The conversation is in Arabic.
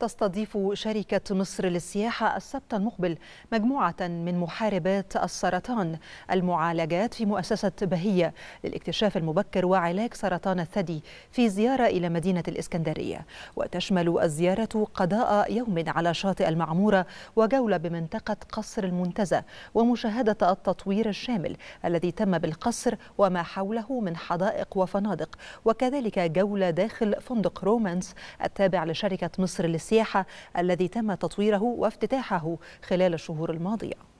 تستضيف شركة مصر للسياحة السبت المقبل مجموعة من محاربات السرطان المعالجات في مؤسسة بهية للاكتشاف المبكر وعلاج سرطان الثدي في زيارة إلى مدينة الإسكندرية وتشمل الزيارة قضاء يوم على شاطئ المعمورة وجولة بمنطقة قصر المنتزه ومشاهدة التطوير الشامل الذي تم بالقصر وما حوله من حدائق وفنادق وكذلك جولة داخل فندق رومانس التابع لشركة مصر للسياحة السياحة الذي تم تطويره وافتتاحه خلال الشهور الماضية